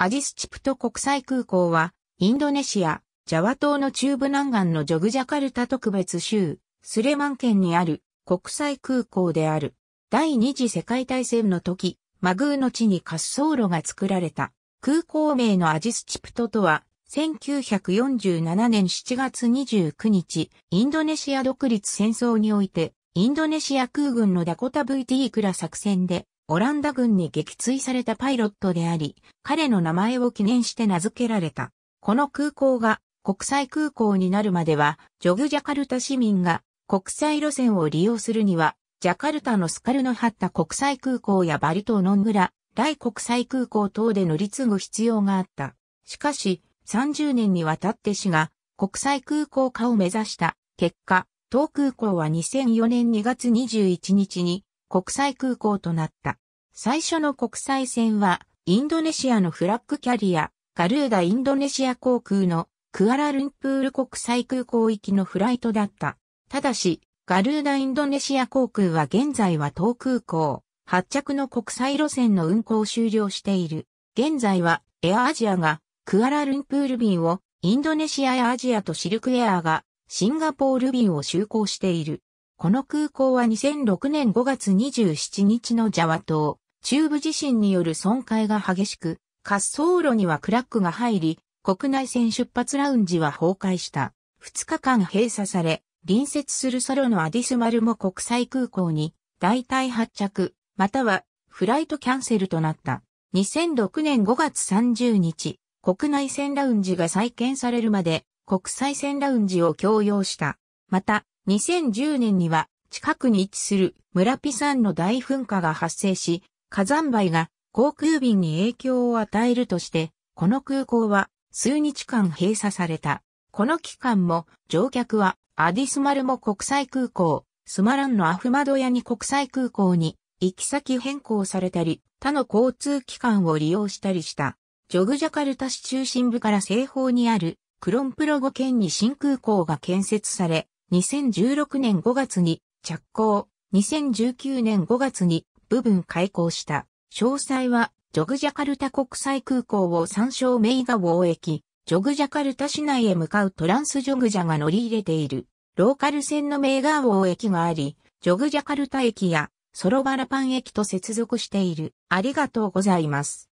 アジスチプト国際空港は、インドネシア、ジャワ島の中部南岸のジョグジャカルタ特別州、スレマン県にある国際空港である。第二次世界大戦の時、マグーの地に滑走路が作られた。空港名のアジスチプトとは、1947年7月29日、インドネシア独立戦争において、インドネシア空軍のダコタ VT クラ作戦で、オランダ軍に撃墜されたパイロットであり、彼の名前を記念して名付けられた。この空港が国際空港になるまでは、ジョグジャカルタ市民が国際路線を利用するには、ジャカルタのスカルノハッタ国際空港やバリ島のングラ、大国際空港等で乗り継ぐ必要があった。しかし、30年にわたって市が国際空港化を目指した結果、東空港は2004年2月21日に国際空港となった。最初の国際線は、インドネシアのフラッグキャリア、ガルーダインドネシア航空のクアラルンプール国際空港行きのフライトだった。ただし、ガルーダインドネシア航空は現在は東空港、発着の国際路線の運行を終了している。現在はエアアジアがクアラルンプール便をインドネシアやアジアとシルクエアがシンガポール便を就航している。この空港は2006年5月27日のジャワ島、中部地震による損壊が激しく、滑走路にはクラックが入り、国内線出発ラウンジは崩壊した。2日間閉鎖され、隣接するソロのアディスマルも国際空港に、代替発着、または、フライトキャンセルとなった。2006年5月30日、国内線ラウンジが再建されるまで、国際線ラウンジを強要した。また、2010年には近くに位置する村ピサンの大噴火が発生し、火山灰が航空便に影響を与えるとして、この空港は数日間閉鎖された。この期間も乗客はアディスマルモ国際空港、スマランのアフマドヤニ国際空港に行き先変更されたり、他の交通機関を利用したりした。ジョグジャカルタ市中心部から西方にあるクロンプロゴ県に新空港が建設され、2016年5月に着工、2019年5月に部分開港した。詳細は、ジョグジャカルタ国際空港を参照メイガウォー駅、ジョグジャカルタ市内へ向かうトランスジョグジャが乗り入れている。ローカル線のメイガーウォー駅があり、ジョグジャカルタ駅やソロバラパン駅と接続している。ありがとうございます。